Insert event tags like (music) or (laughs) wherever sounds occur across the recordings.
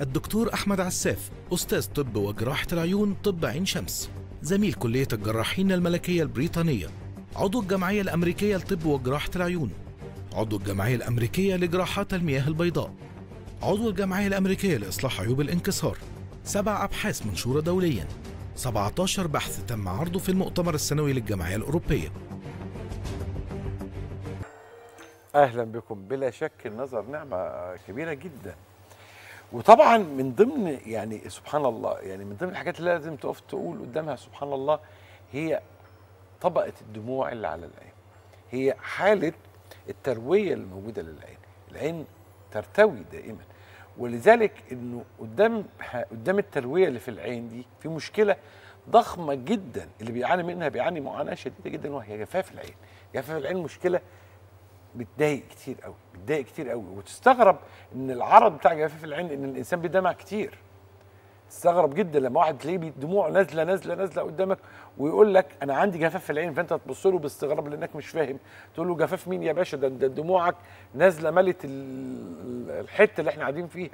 الدكتور أحمد عساف أستاذ طب وجراحة العيون طب عين شمس زميل كلية الجراحين الملكية البريطانية عضو الجمعية الأمريكية لطب وجراحة العيون عضو الجمعية الأمريكية لجراحات المياه البيضاء عضو الجمعية الأمريكية لإصلاح عيوب الانكسار سبع أبحاث منشورة دوليا 17 بحث تم عرضه في المؤتمر السنوي للجمعية الأوروبية أهلا بكم بلا شك النظر نعمة كبيرة جدا وطبعا من ضمن يعني سبحان الله يعني من ضمن الحاجات اللي لازم تقف تقول قدامها سبحان الله هي طبقه الدموع اللي على العين هي حاله الترويه اللي موجوده للعين العين ترتوي دائما ولذلك انه قدام قدام الترويه اللي في العين دي في مشكله ضخمه جدا اللي بيعاني منها بيعاني معاناه شديده جدا وهي جفاف العين جفاف العين مشكله بتضايق كتير قوي بتضايق كتير قوي وتستغرب ان العرض بتاع جفاف العين ان الانسان بيدمع كتير تستغرب جدا لما واحد تلاقيه دموعه نازله نازله نازله قدامك ويقول لك انا عندي جفاف في العين فانت تبص له باستغراب لانك مش فاهم تقول له جفاف مين يا باشا ده, ده دموعك نازله ملت الحته اللي احنا قاعدين فيها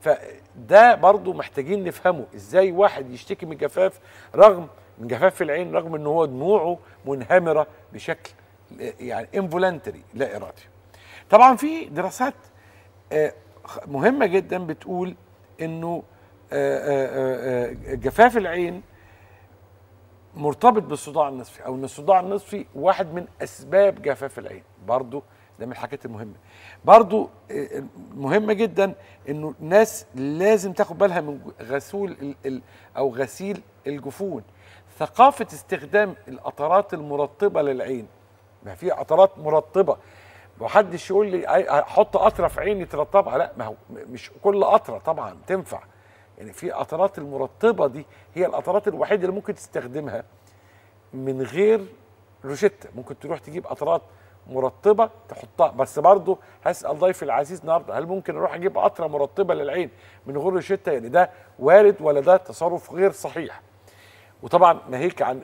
فده برضو محتاجين نفهمه ازاي واحد يشتكي من جفاف رغم من جفاف في العين رغم ان هو دموعه منهمره بشكل يعني انفولنتري لا ارادي طبعا في دراسات آه، مهمه جدا بتقول انه آه، آه، جفاف العين مرتبط بالصداع النصفي او ان الصداع النصفي واحد من اسباب جفاف العين برضو ده من الحاجات المهمه برضو مهمه جدا انه الناس لازم تاخد بالها من غسول او غسيل الجفون ثقافه استخدام القطرات المرطبه للعين ما في قطرات مرطبه محدش يقول لي احط قطره في عيني ترطبها لا ما هو مش كل قطره طبعا تنفع يعني في قطرات المرطبه دي هي القطرات الوحيده اللي ممكن تستخدمها من غير روشته ممكن تروح تجيب قطرات مرطبه تحطها بس برضه هسال ضيفي العزيز النهارده هل ممكن اروح اجيب قطره مرطبه للعين من غير روشته يعني ده وارد ولا ده تصرف غير صحيح وطبعا ناهيك عن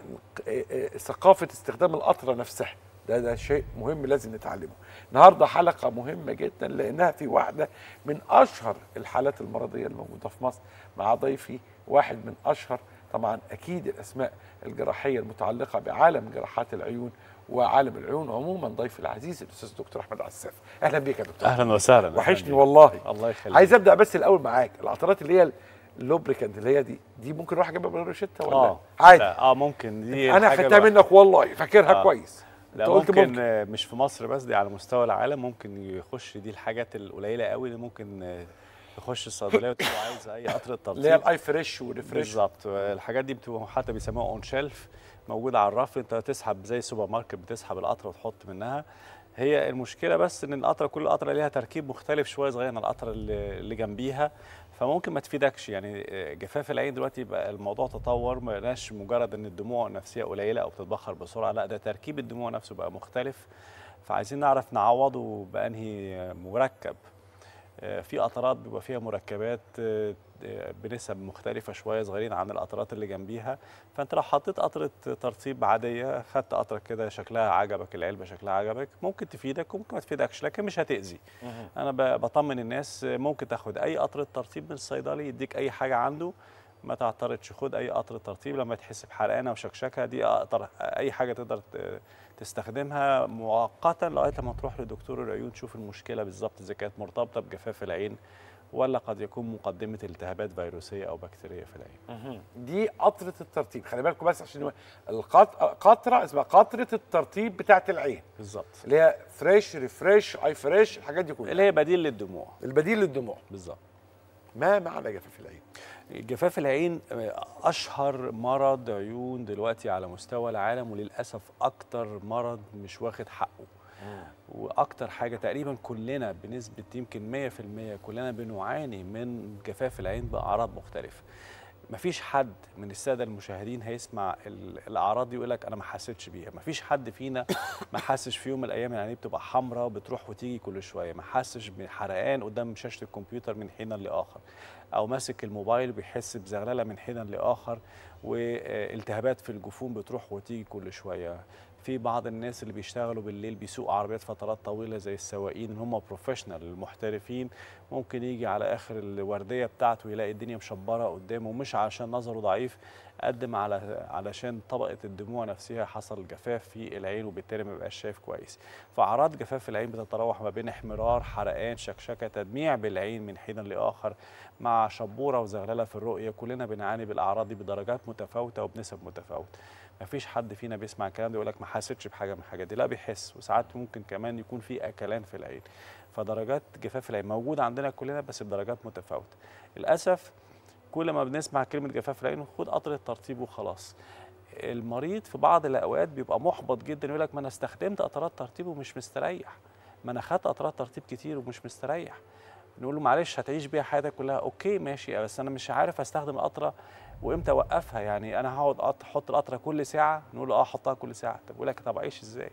ثقافه استخدام القطره نفسها ده ده شيء مهم لازم نتعلمه النهارده حلقه مهمه جدا لانها في واحده من اشهر الحالات المرضيه الموجوده في مصر مع ضيفي واحد من اشهر طبعا اكيد الاسماء الجراحيه المتعلقه بعالم جراحات العيون وعالم العيون عموما ضيف العزيز الاستاذ الدكتور احمد عساف اهلا بيك يا دكتور اهلا وسهلا وحشني والله الله يخليك عايز ابدا بس الاول معاك العطرات اللي هي اللوبريكانت اللي هي دي دي ممكن اروح اجيبها من ولا آه عادي اه ممكن دي انا خدتها منك والله فاكرها آه كويس لا ممكن, ممكن مش في مصر بس دي على مستوى العالم ممكن يخش دي الحاجات القليله قوي اللي ممكن تخش الصيدليه وتبقى عايز اي قطره (laughs) تلطيف اللي هي الاي فريش وريفريش بالظبط الحاجات دي بتبقى حتى بيسموها اون شيلف موجوده على الرف انت تسحب زي السوبر ماركت بتسحب القطره وتحط منها هي المشكله بس ان القطره كل قطره ليها تركيب مختلف شويه صغير عن القطره اللي جنبيها فممكن ما تفيدكش يعني آه، جفاف العين دلوقتي بقى الموضوع تطور ما بقاش مجرد ان الدموع النفسيه قليله او بتتبخر بسرعه لا ده تركيب الدموع نفسه بقى مختلف فعايزين نعرف نعوضه بانهي مركب آه، في قطرات بيبقى فيها مركبات آه، بنسب مختلفه شويه صغيرين عن القطرات اللي جنبيها فانت لو حطيت قطره ترطيب عاديه خدت قطره كده شكلها عجبك العلبه شكلها عجبك ممكن تفيدك وممكن ما تفيدكش لكن مش هتاذي انا بطمن الناس ممكن تاخد اي قطره ترطيب من الصيدلي يديك اي حاجه عنده ما تعترضش خد اي قطر ترطيب لما تحس بحرقانه وشكشكه دي اقدر اي حاجه تقدر تستخدمها مؤقتا لغايه لما تروح لدكتور العيون تشوف المشكله بالظبط اذا كانت مرتبطه بجفاف العين ولا قد يكون مقدمه التهابات فيروسيه او بكتيريه في العين. دي قطره الترطيب خلي بالكم بس عشان القطره اسمها قطره الترطيب بتاعه العين. بالظبط. اللي هي فريش ريفريش اي فريش الحاجات دي كلها. اللي هي بديل للدموع. البديل للدموع. بالظبط. ما معنى جفاف العين؟ جفاف العين آه، اشهر مرض عيون دلوقتي على مستوى العالم وللاسف اكتر مرض مش واخد حقه. واكتر حاجه تقريبا كلنا بنسبه يمكن 100% كلنا بنعاني من جفاف العين باعراض مختلفه مفيش حد من الساده المشاهدين هيسمع الاعراض دي ويقول لك انا ما حسيتش بيها مفيش حد فينا ما حسش في يوم من الايام يعني بتبقى حمراء وبتروح وتيجي كل شويه ما حسش بحرقان قدام شاشه الكمبيوتر من حين لاخر او ماسك الموبايل بيحس بزغلله من حين لاخر والتهابات في الجفون بتروح وتيجي كل شويه في بعض الناس اللي بيشتغلوا بالليل بيسوقوا عربيات فترات طويله زي السواقين اللي هم بروفيشنال المحترفين ممكن يجي على اخر الورديه بتاعته يلاقي الدنيا مشبره قدامه مش عشان نظره ضعيف قدم على علشان طبقه الدموع نفسها حصل جفاف في العين وبالتالي ما بقاش شايف كويس فاعراض جفاف العين بتتراوح ما بين احمرار حرقان شكشكه تدميع بالعين من حين لاخر مع شبوره وزغلله في الرؤيه كلنا بنعاني بالاعراض دي بدرجات متفاوته وبنسب متفاوته مفيش حد فينا بيسمع الكلام ده يقول لك ما حاسسش بحاجه من الحاجات دي لا بيحس وساعات ممكن كمان يكون في اكلان في العين فدرجات جفاف العين موجوده عندنا كلنا بس بدرجات متفاوته للاسف كل ما بنسمع كلمه جفاف العين خد قطره الترطيب وخلاص المريض في بعض الاوقات بيبقى محبط جدا يقول لك ما انا استخدمت قطرات ترطيب ومش مستريح ما انا خدت قطرات ترطيب كتير ومش مستريح نقول له معلش هتعيش بيها حياتك كلها اوكي ماشي بس انا مش عارف استخدم القطره وامتى اوقفها يعني انا هقعد احط القطره كل ساعه نقول له اه حطها كل ساعه طب يقول لك طب اعيش ازاي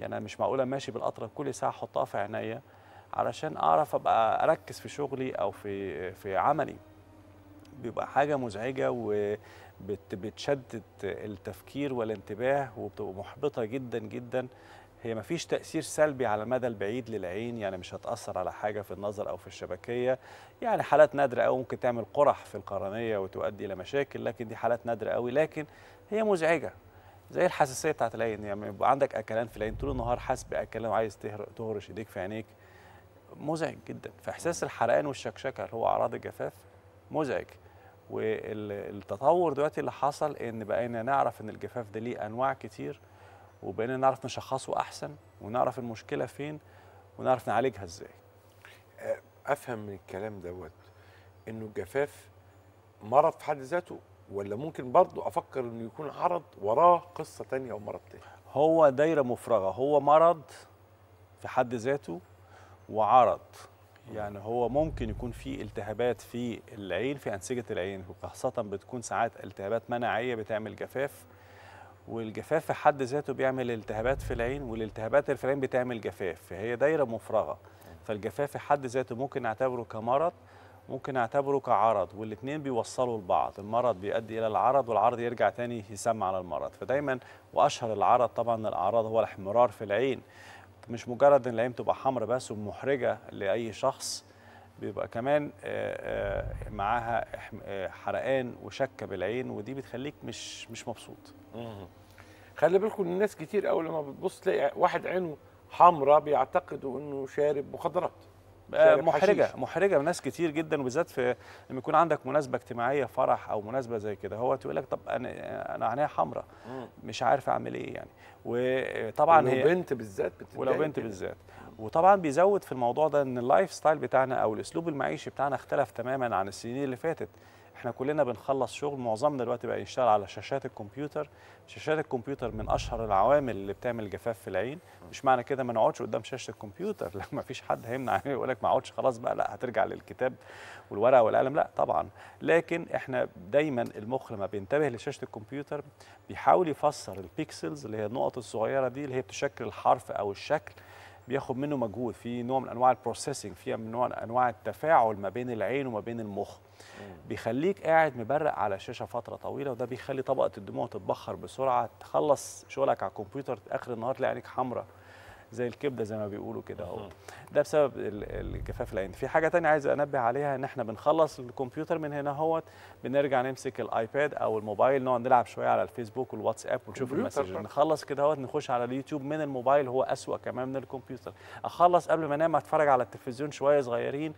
يعني انا مش معقوله ماشي بالقطره كل ساعه احطها في عينيا علشان اعرف ابقى اركز في شغلي او في في عملي بيبقى حاجه مزعجه بتشدد التفكير والانتباه وبتبقى محبطه جدا جدا هي ما فيش تأثير سلبي على المدى البعيد للعين يعني مش هتأثر على حاجة في النظر أو في الشبكية يعني حالات نادرة أو ممكن تعمل قرح في القرنية وتؤدي إلى مشاكل لكن دي حالات نادرة قوي لكن هي مزعجة زي الحساسية بتاعت العين يعني يبقى عندك أكلان في العين طول النهار حاسس بأكلان وعايز تهرش إيديك في عينيك مزعج جدا فإحساس الحرقان والشكشكة اللي هو أعراض الجفاف مزعج والتطور دلوقتي اللي حصل إن بقينا نعرف إن الجفاف ده ليه أنواع كتير وبقينا نعرف نشخصه احسن ونعرف المشكله فين ونعرف نعالجها ازاي افهم من الكلام دوت انه الجفاف مرض في حد ذاته ولا ممكن برضه افكر انه يكون عرض وراه قصه تانية او مرض تاني هو دايره مفرغه هو مرض في حد ذاته وعرض يعني هو ممكن يكون في التهابات في العين في انسجه العين وخاصه بتكون ساعات التهابات مناعيه بتعمل جفاف والجفاف في حد ذاته بيعمل التهابات في العين والالتهابات في العين بتعمل جفاف فهي دايره مفرغه فالجفاف في حد ذاته ممكن نعتبره كمرض ممكن نعتبره كعرض والاثنين بيوصلوا لبعض المرض بيؤدي الى العرض والعرض يرجع تاني يسمى على المرض فدايما واشهر العرض طبعا الاعراض هو الاحمرار في العين مش مجرد ان العين تبقى حمراء بس ومحرجه لاي شخص بيبقى كمان آه، آه، معاها آه، حرقان وشكه بالعين ودي بتخليك مش مش مبسوط خلي بالكم الناس كتير قوي لما بتبص تلاقي واحد عينه حمراء بيعتقدوا انه شارب مخدرات آه، محرجه حشيش. محرجه ناس كتير جدا وبالذات في لما يكون عندك مناسبه اجتماعيه فرح او مناسبه زي كده هو تقول لك طب انا انا عينيا حمراء مش عارف اعمل ايه يعني وطبعا هي بنت بالذات ولو بنت بالذات وطبعا بيزود في الموضوع ده ان اللايف ستايل بتاعنا او الاسلوب المعيشي بتاعنا اختلف تماما عن السنين اللي فاتت احنا كلنا بنخلص شغل معظمنا دلوقتي بقى يشتغل على شاشات الكمبيوتر شاشات الكمبيوتر من اشهر العوامل اللي بتعمل جفاف في العين مش معنى كده ما نقعدش قدام شاشه الكمبيوتر (laughs) لا ما فيش حد هيمنع (laughs) يقول لك ما اقعدش خلاص بقى لا هترجع للكتاب والورقه والقلم لا طبعا لكن احنا دايما المخ لما بينتبه لشاشه الكمبيوتر بيحاول يفسر البيكسلز اللي هي النقط الصغيره دي اللي هي بتشكل الحرف او الشكل بياخد منه مجهود في نوع من انواع البروسيسنج فيها من نوع من انواع التفاعل ما بين العين وما بين المخ بيخليك قاعد مبرق على الشاشه فتره طويله وده بيخلي طبقه الدموع تتبخر بسرعه تخلص شغلك على الكمبيوتر اخر النهار تلاقي عينك حمراء زي الكبده زي ما بيقولوا كده اهو ده بسبب الجفاف العين في حاجه ثانيه عايز انبه عليها ان احنا بنخلص الكمبيوتر من هنا اهوت بنرجع نمسك الايباد او الموبايل نقعد نلعب شويه على الفيسبوك والواتساب ونشوف المسج نخلص كده اهوت نخش على اليوتيوب من الموبايل هو اسوا كمان من الكمبيوتر اخلص قبل ما انام اتفرج على التلفزيون شويه صغيرين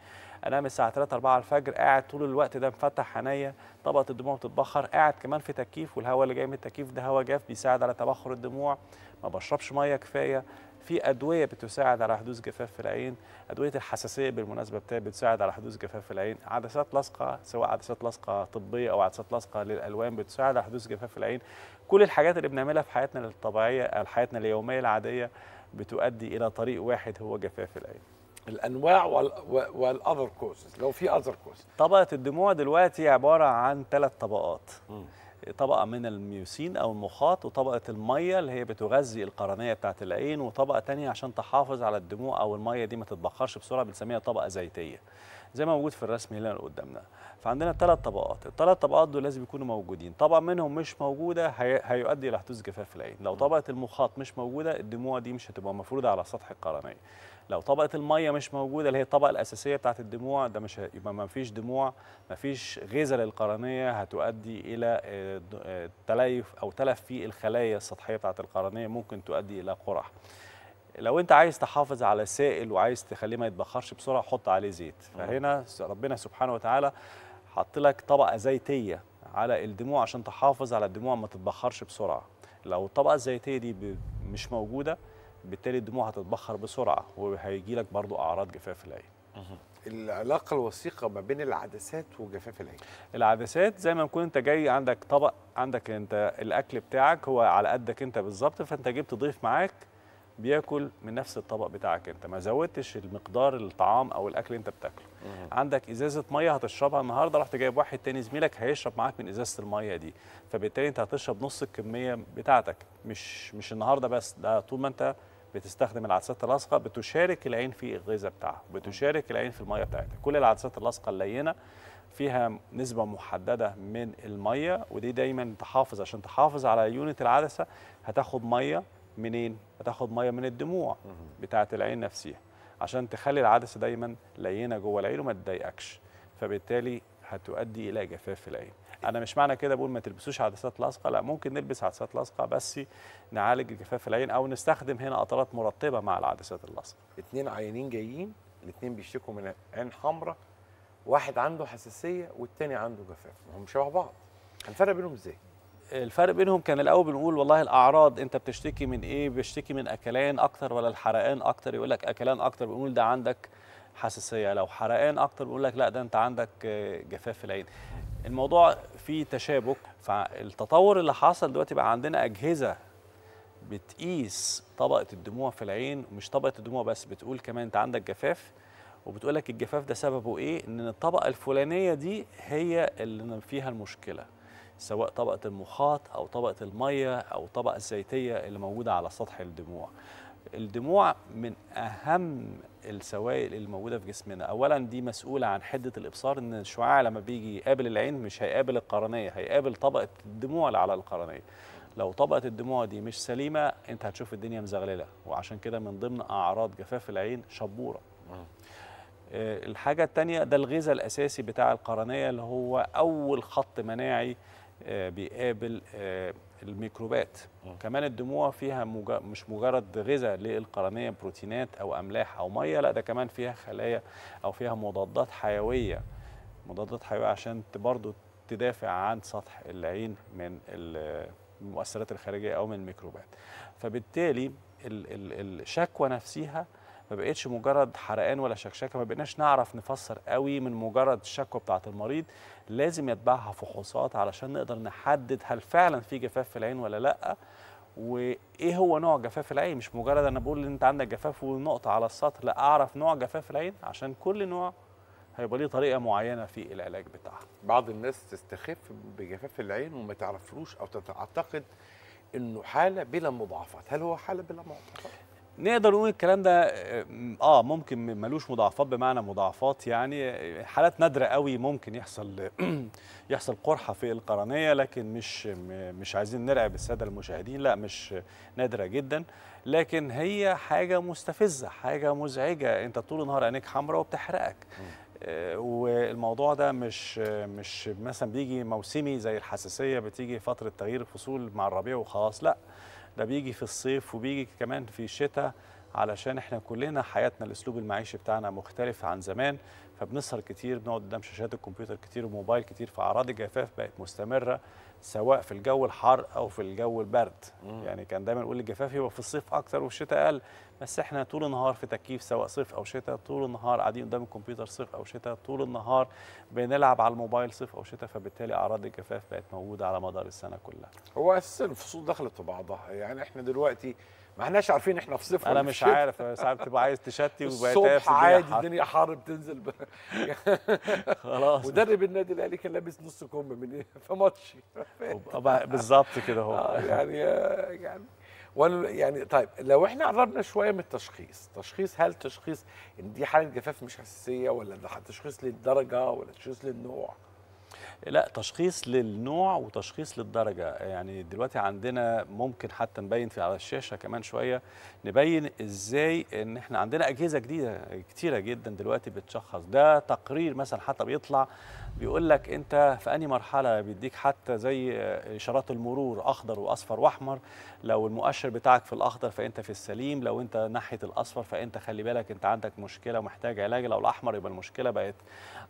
انام الساعه 3 4 الفجر قاعد طول الوقت ده مفتح عينيا طبقه الدموع بتتبخر قاعد كمان في تكييف والهواء اللي جاي من التكييف ده هواء جاف بيساعد على تبخر الدموع ما بشربش ميه كفايه في ادويه بتساعد على حدوث جفاف في العين ادويه الحساسيه بالمناسبه بتساعد على حدوث جفاف في العين عدسات لاصقة سواء عدسات لاصقة طبيه او عدسات لاصقة للالوان بتساعد على حدوث جفاف في العين كل الحاجات اللي بنعملها في حياتنا الطبيعيه آه، حياتنا اليوميه العاديه بتؤدي الى طريق واحد هو جفاف العين الانواع والاذر كوزز لو في اذر كوز طبقه الدموع دلوقتي عباره عن ثلاث طبقات م. طبقه من الميوسين او المخاط وطبقه الميه اللي هي بتغذي القرنيه بتاعه العين وطبقه تانية عشان تحافظ على الدموع او الميه دي ما تتبخرش بسرعه بنسميها طبقه زيتيه زي ما موجود في الرسم اللي قدامنا فعندنا ثلاث طبقات الثلاث طبقات دول لازم يكونوا موجودين طبقه منهم مش موجوده هي... هيؤدي الى حدوث جفاف العين لو طبقه المخاط مش موجوده الدموع دي مش هتبقى مفروضه على سطح القرنيه لو طبقه الميه مش موجوده اللي هي الطبقه الاساسيه بتاعه الدموع ده مش يبقى ما فيش دموع ما فيش غذاء للقرنيه هتؤدي الى آه، آه، تليف او تلف في الخلايا السطحيه بتاعه القرنيه ممكن تؤدي الى قرح لو انت عايز تحافظ على سائل وعايز تخليه ما يتبخرش بسرعه حط عليه زيت فهنا ربنا سبحانه وتعالى حط لك طبقه زيتيه على الدموع عشان تحافظ على الدموع ما تتبخرش بسرعه لو الطبقه الزيتيه دي مش موجوده بالتالي الدموع هتتبخر بسرعه وهيجي لك برضو اعراض جفاف العين العلاقه الوثيقه ما بين العدسات وجفاف العين العدسات زي ما تكون انت جاي عندك طبق عندك انت الاكل بتاعك هو على قدك انت بالظبط فانت جبت ضيف معاك بياكل من نفس الطبق بتاعك انت ما زودتش المقدار الطعام او الاكل اللي انت بتاكله عندك ازازه ميه هتشربها النهارده رحت جايب واحد تاني زميلك هيشرب معاك من ازازه الميه دي فبالتالي انت هتشرب نص الكميه بتاعتك مش مش النهارده بس ده طول ما انت بتستخدم العدسات اللاصقه بتشارك العين في الغذاء بتاعها بتشارك العين في الميه بتاعتها كل العدسات اللاصقه اللينه فيها نسبة محددة من المية ودي دايما تحافظ عشان تحافظ على يونت العدسة هتاخد مية منين؟ هتاخد مية من الدموع بتاعة العين نفسها عشان تخلي العدسة دايما لينة جوه العين وما تضايقكش فبالتالي هتؤدي إلى جفاف العين انا مش معنى كده بقول ما تلبسوش عدسات لاصقه لا ممكن نلبس عدسات لاصقه بس نعالج جفاف العين او نستخدم هنا قطرات مرطبه مع العدسات اللاصقه اثنين عينين جايين الاثنين بيشتكوا من عين حمراء واحد عنده حساسيه والتاني عنده جفاف هم شبه بعض الفرق بينهم ازاي الفرق بينهم كان الاول بنقول والله الاعراض انت بتشتكي من ايه بيشتكي من اكلان اكتر ولا الحرقان اكتر يقول لك اكلان اكتر بنقول ده عندك حساسيه لو حرقان اكتر بيقول لك لا ده انت عندك جفاف في العين الموضوع فيه تشابك فالتطور اللي حصل دلوقتي بقى عندنا أجهزة بتقيس طبقة الدموع في العين ومش طبقة الدموع بس بتقول كمان أنت عندك جفاف وبتقول لك الجفاف ده سببه إيه؟ إن الطبقة الفلانية دي هي اللي فيها المشكلة سواء طبقة المخاط أو طبقة المية أو طبقة الزيتية اللي موجودة على سطح الدموع الدموع من اهم السوائل اللي موجوده في جسمنا اولا دي مسؤوله عن حده الابصار ان الشعاع لما بيجي يقابل العين مش هيقابل القرنيه هيقابل طبقه الدموع اللي على القرنيه لو طبقه الدموع دي مش سليمه انت هتشوف الدنيا مزغلله وعشان كده من ضمن اعراض جفاف العين شبوره آه، الحاجه الثانيه ده الغذاء الاساسي بتاع القرنيه اللي هو اول خط مناعي آه، بيقابل آه، الميكروبات كمان الدموع فيها مج... مش مجرد غذاء للقرنيه بروتينات او املاح او ميه لا ده كمان فيها خلايا او فيها مضادات حيويه مضادات حيويه عشان برضه تدافع عن سطح العين من المؤثرات الخارجيه او من الميكروبات فبالتالي الشكوى نفسها ما بقتش مجرد حرقان ولا شكشكه ما بقيناش نعرف نفسر قوي من مجرد الشكوى بتاعه المريض لازم يتبعها فحوصات علشان نقدر نحدد هل فعلا في جفاف في العين ولا لا وايه هو نوع جفاف العين مش مجرد انا بقول ان انت عندك جفاف ونقطه على السطر لا اعرف نوع جفاف العين عشان كل نوع هيبقى ليه طريقه معينه في العلاج بتاعها بعض الناس تستخف بجفاف العين وما تعرفلوش او تعتقد انه حاله بلا مضاعفات هل هو حاله بلا مضاعفات نقدر نقول الكلام ده اه, آه، ممكن ملوش مضاعفات بمعنى مضاعفات يعني حالات نادره قوي ممكن يحصل (clears throat) يحصل قرحه في القرنيه لكن مش مش عايزين نرعب الساده المشاهدين لا مش نادره جدا لكن هي حاجه مستفزه حاجه مزعجه انت طول النهار عينيك حمراء وبتحرقك آه، والموضوع ده مش مش مثلا بيجي موسمي زي الحساسيه بتيجي فتره تغيير الفصول مع الربيع وخلاص لا ده بيجي في الصيف وبيجي كمان في الشتاء علشان احنا كلنا حياتنا الاسلوب المعيشي بتاعنا مختلف عن زمان فبنسهر كتير بنقعد قدام شاشات الكمبيوتر كتير وموبايل كتير فاعراض الجفاف بقت مستمره سواء في الجو الحار او في الجو البرد مم. يعني كان دايما نقول الجفاف يبقى في الصيف اكتر والشتاء اقل بس احنا طول النهار في تكييف سواء صيف او شتاء طول النهار قاعدين قدام الكمبيوتر صيف او شتاء طول النهار بنلعب على الموبايل صيف او شتاء فبالتالي اعراض الجفاف بقت موجوده على مدار السنه كلها هو اساسا الفصول دخلت في بعضها يعني احنا دلوقتي ما احناش عارفين احنا في صيف انا مش شتاء. عارف ساعات بتبقى عايز تشتي الصبح عادي الدنيا حر بتنزل ب... (laughs) (laughs) خلاص مدرب النادي الاهلي كان لابس نص كم من ايه في ماتش بالظبط كده هو آه، يعني آه، يعني وانا يعني طيب لو احنا قربنا شويه من التشخيص تشخيص هل تشخيص ان دي حاله جفاف مش حساسيه ولا ده تشخيص للدرجه ولا تشخيص للنوع لا تشخيص للنوع وتشخيص للدرجه يعني دلوقتي عندنا ممكن حتى نبين في على الشاشه كمان شويه نبين ازاي ان احنا عندنا اجهزه جديده كتيره جدا دلوقتي بتشخص ده تقرير مثلا حتى بيطلع بيقول لك انت في انهي مرحله بيديك حتى زي اشارات المرور اخضر واصفر واحمر لو المؤشر بتاعك في الاخضر فانت في السليم لو انت ناحيه الاصفر فانت خلي بالك انت عندك مشكله ومحتاج علاج لو الاحمر يبقى المشكله بقت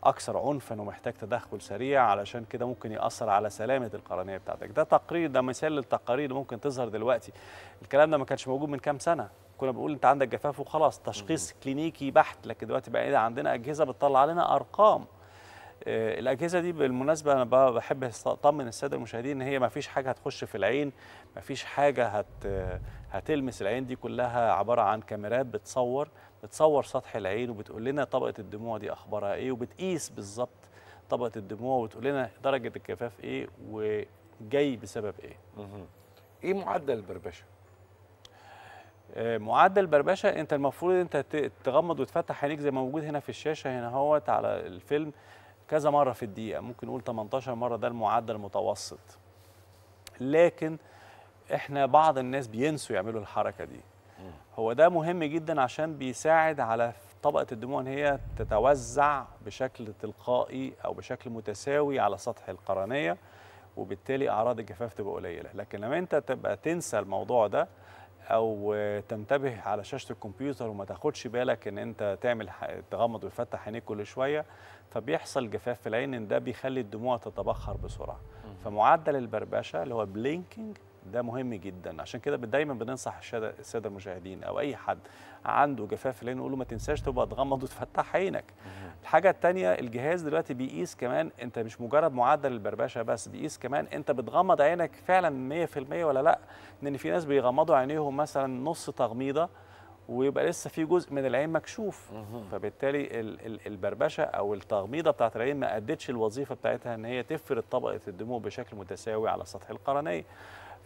اكثر عنفا ومحتاج تدخل سريع علشان كده ممكن ياثر على سلامه القرنيه بتاعتك ده تقرير ده مثال للتقارير اللي ممكن تظهر دلوقتي الكلام ده ما كانش موجود من كام سنه كنا بنقول انت عندك جفاف وخلاص تشخيص كلينيكي بحت لكن دلوقتي بقى إيه، عندنا اجهزه بتطلع لنا ارقام آه، الاجهزه دي بالمناسبه انا بحب اطمن الساده المشاهدين ان هي ما فيش حاجه هتخش في العين ما فيش حاجه هت هتلمس العين دي كلها عباره عن كاميرات بتصور بتصور سطح العين وبتقول لنا طبقه الدموع دي اخبارها ايه وبتقيس بالظبط طبقه الدموع وتقول لنا درجه الجفاف ايه وجاي بسبب ايه. مه. ايه معدل البربشه؟ آه، معدل البربشه انت المفروض انت تغمض وتفتح عينيك زي ما موجود هنا في الشاشه هنا اهوت على الفيلم كذا مره في الدقيقه ممكن نقول 18 مره ده المعدل المتوسط لكن احنا بعض الناس بينسوا يعملوا الحركه دي هو ده مهم جدا عشان بيساعد على طبقه الدموع هي تتوزع بشكل تلقائي او بشكل متساوي على سطح القرنيه وبالتالي اعراض الجفاف تبقى قليله لكن لما انت تبقى تنسى الموضوع ده او تنتبه على شاشه الكمبيوتر وما تاخدش بالك ان انت تعمل تغمض وتفتح عينيك كل شويه فبيحصل جفاف في العين ده بيخلي الدموع تتبخر بسرعه فمعدل البربشه اللي هو بلينكينج ده مهم جدا عشان كده دايما بننصح الساده المشاهدين او اي حد عنده جفاف العين نقول له ما تنساش تبقى تغمض وتفتح عينك الحاجه الثانيه الجهاز دلوقتي بيقيس كمان انت مش مجرد معدل البربشه بس بيقيس كمان انت بتغمض عينك فعلا 100% ولا لا لان في ناس بيغمضوا عينيهم مثلا نص تغميضه ويبقى لسه في جزء من العين مكشوف فبالتالي البربشه او التغميضه بتاعت العين ما ادتش الوظيفه بتاعتها ان هي تفرد طبقه الدموع بشكل متساوي على سطح القرنيه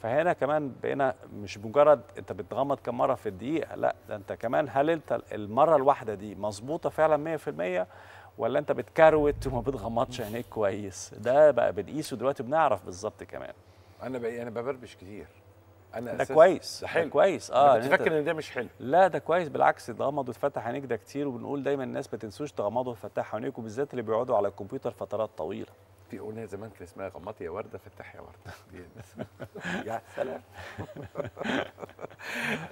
فهنا كمان بقينا مش مجرد انت بتغمض كم مره في الدقيقه لا ده انت كمان هل انت المره الواحده دي مظبوطه فعلا 100% ولا انت بتكروت وما بتغمضش عينيك كويس ده بقى بنقيسه دلوقتي بنعرف بالظبط كمان انا بقى انا ببربش كتير انا ده كويس ده حلو ده كويس اه انت فاكر ان ده مش حلو لا ده كويس بالعكس تغمض وتفتح عينيك ده كتير وبنقول دايما الناس ما تنسوش تغمضوا وتفتحوا عينيك وبالذات اللي بيقعدوا على الكمبيوتر فترات طويله في اغنيه زمان كان اسمها غمضي يا ورده فتح يا ورده (laughs) يا سلام (laughs)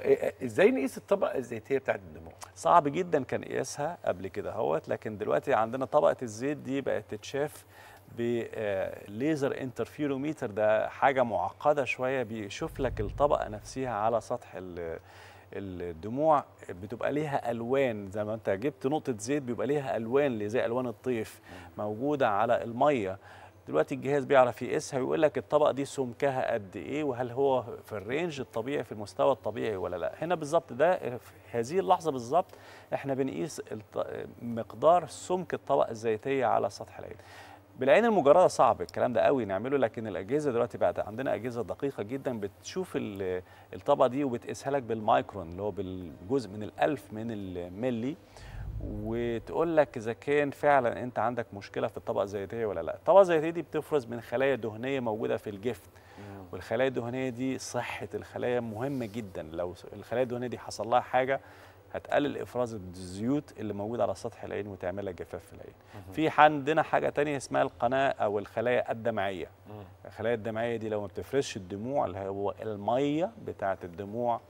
إيه، إيه، ازاي نقيس الطبقه الزيتيه بتاعت الدموع صعب جدا كان قياسها قبل كده اهوت لكن دلوقتي عندنا طبقه الزيت دي بقت تتشاف بليزر انترفيروميتر آه، ده حاجه معقده شويه بيشوف لك الطبقه نفسها على سطح الدموع بتبقى ليها الوان زي ما انت جبت نقطه زيت بيبقى ليها الوان اللي زي الوان الطيف موجوده على الميه دلوقتي الجهاز بيعرف يقيسها ويقول لك الطبق دي سمكها قد ايه وهل هو في الرينج الطبيعي في المستوى الطبيعي ولا لا هنا بالظبط ده في هذه اللحظه بالظبط احنا بنقيس مقدار سمك الطبق الزيتيه على سطح العين بالعين المجرده صعب الكلام ده قوي نعمله لكن الاجهزه دلوقتي بقت عندنا اجهزه دقيقه جدا بتشوف الطبقه دي وبتقيسها لك بالمايكرون اللي هو بالجزء من الالف من الملي وتقول لك اذا كان فعلا انت عندك مشكله في الطبقه الزيتيه ولا لا الطبقه الزيتيه دي بتفرز من خلايا دهنيه موجوده في الجفت والخلايا الدهنيه دي صحه الخلايا مهمه جدا لو الخلايا الدهنيه دي حصل لها حاجه هتقلل افراز الزيوت اللي موجوده على سطح العين وتعملها جفاف في العين في عندنا حاجه تانية اسمها القناه او الخلايا الدمعيه الخلايا الدمعيه دي لو ما بتفرزش الدموع اللي هو الميه بتاعه الدموع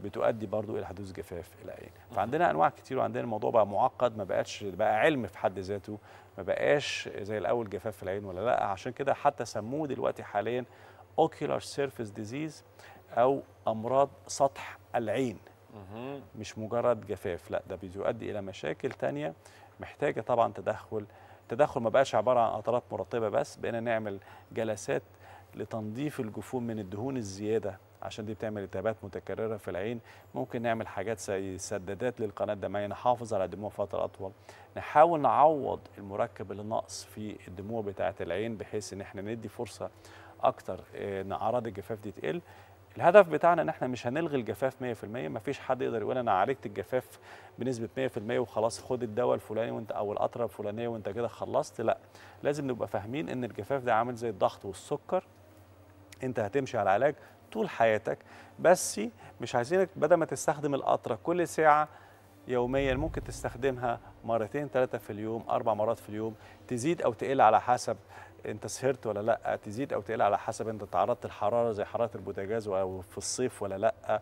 بتؤدي برضو الى حدوث جفاف العين فعندنا انواع كتير وعندنا الموضوع بقى معقد ما بقاش بقى علم في حد ذاته ما بقاش زي الاول جفاف في العين ولا لا عشان كده حتى سموه دلوقتي حاليا اوكيولار سيرفيس ديزيز او امراض سطح العين مش مجرد جفاف لا ده بيؤدي الى مشاكل تانية محتاجه طبعا تدخل التدخل ما بقاش عباره عن قطرات مرطبه بس بقينا نعمل جلسات لتنظيف الجفون من الدهون الزياده عشان دي بتعمل التهابات متكرره في العين ممكن نعمل حاجات زي سدادات للقناه الدمويه نحافظ على الدموع فتره اطول نحاول نعوض المركب اللي ناقص في الدموع بتاعه العين بحيث ان احنا ندي فرصه اكتر ان اعراض الجفاف دي تقل الهدف بتاعنا ان احنا مش هنلغي الجفاف 100% مفيش حد يقدر يقول انا عالجت الجفاف بنسبه 100% وخلاص خد الدواء الفلاني وانت او القطره الفلانيه وانت كده خلصت لا لازم نبقى فاهمين ان الجفاف ده عامل زي الضغط والسكر انت هتمشي على علاج طول حياتك بس مش عايزينك بدل ما تستخدم القطره كل ساعه يوميا ممكن تستخدمها مرتين ثلاثه في اليوم اربع مرات في اليوم تزيد او تقل على حسب انت سهرت ولا لا تزيد او تقل على حسب انت تعرضت الحراره زي حراره البوتاجاز او في الصيف ولا لا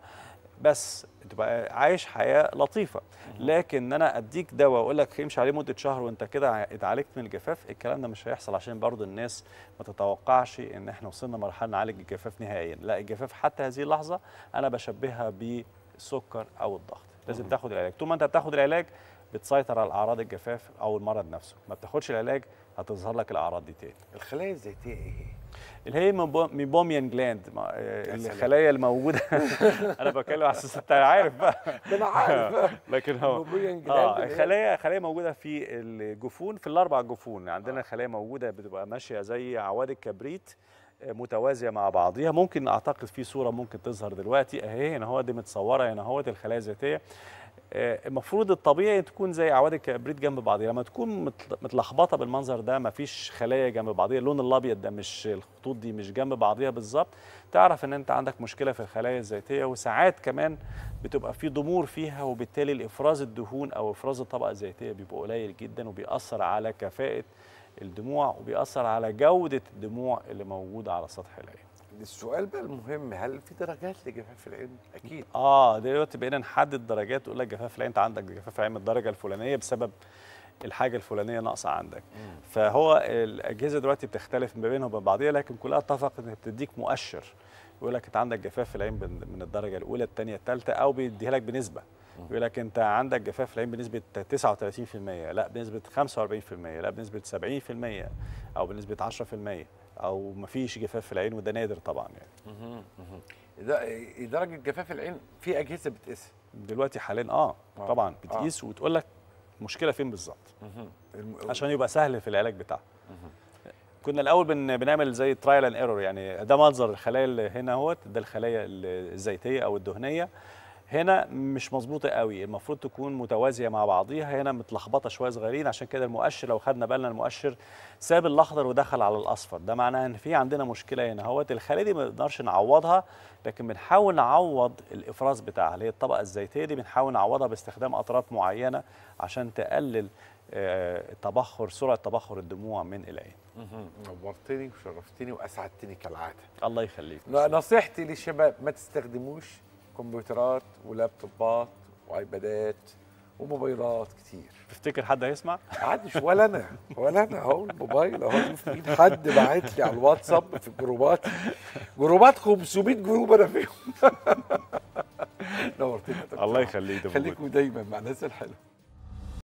بس تبقى عايش حياه لطيفه لكن ان انا اديك دواء واقول لك امشي عليه مده شهر وانت كده اتعالجت من الجفاف الكلام ده مش هيحصل عشان برضو الناس ما تتوقعش ان احنا وصلنا مرحله نعالج الجفاف نهائيا لا الجفاف حتى هذه اللحظه انا بشبهها بالسكر او الضغط لازم تاخد العلاج طول ما انت بتاخد العلاج بتسيطر على اعراض الجفاف او المرض نفسه ما بتاخدش العلاج هتظهر لك الاعراض دي تاني الخلايا الذاتيه ايه اللي هي ميبوميان جلاند آه، الخلايا الموجوده (laughs) انا بتكلم على اساس انت عارف بقى (laughs) انا عارف (laughs) لكن هو اه الخلايا خلايا موجوده في الجفون في الاربع جفون عندنا آه. خلايا موجوده بتبقى ماشيه زي عواد الكبريت آه، متوازيه مع بعضيها ممكن اعتقد في صوره ممكن تظهر دلوقتي اهي هنا هو دي متصوره هنا هو الخلايا الذاتيه المفروض الطبيعي تكون زي اعواد الكبريت جنب بعضيها لما تكون متلخبطه بالمنظر ده مفيش خلايا جنب بعضيها اللون الابيض ده مش الخطوط دي مش جنب بعضيها بالظبط تعرف ان انت عندك مشكله في الخلايا الذاتيه وساعات كمان بتبقى في ضمور فيها وبالتالي الافراز الدهون او افراز الطبقه الذاتيه بيبقى قليل جدا وبيأثر على كفاءه الدموع وبيأثر على جوده الدموع اللي موجوده على سطح العين السؤال بقى المهم هل في درجات لجفاف العين؟ اكيد اه دلوقتي بقينا نحدد درجات تقول لك جفاف العين انت عندك جفاف العين الدرجه الفلانيه بسبب الحاجه الفلانيه ناقصه عندك مم. فهو الاجهزه دلوقتي بتختلف ما بينها وبين بعضيها لكن كلها اتفقت ان بتديك مؤشر يقول لك انت عندك جفاف العين من الدرجه الاولى الثانيه الثالثه او بيديها لك بنسبه يقول لك انت عندك جفاف العين بنسبه 39% لا بنسبه 45% لا بنسبه 70% او بنسبه 10% او ما فيش جفاف في العين وده نادر طبعا يعني اها درجه جفاف العين في اجهزه بتقيسها دلوقتي حاليا اه, آه، طبعا آه. بتقيس آه. وتقول لك المشكله فين بالظبط عشان يبقى سهل في العلاج بتاعها كنا الاول بن بنعمل زي ترايل اند ايرور يعني ده منظر الخلايا اللي هنا اهوت ده الخلايا الزيتيه او الدهنيه هنا مش مظبوطه قوي المفروض تكون متوازيه مع بعضيها هنا متلخبطه شويه صغيرين عشان كده المؤشر لو خدنا بالنا المؤشر ساب الاخضر ودخل على الاصفر ده معناه ان في عندنا مشكله هنا اهوت الخليه دي ما نقدرش نعوضها لكن بنحاول نعوض الافراز بتاعها اللي هي الطبقه الزيتيه دي بنحاول نعوضها باستخدام اطراف معينه عشان تقلل آه، تبخر سرعه تبخر الدموع من العين. نورتني وشرفتني واسعدتني كالعاده. الله يخليك. نصيحتي للشباب ما تستخدموش كمبيوترات ولابتوبات وايبادات وموبايلات كتير تفتكر حد هيسمع؟ عادش ولا انا ولا انا اهو الموبايل اهو مين حد باعت لي على الواتساب في جروبات جروبات 500 جروب انا فيهم (laughs) نورتنا الله يخليك خليكم دايما مع الناس الحلوه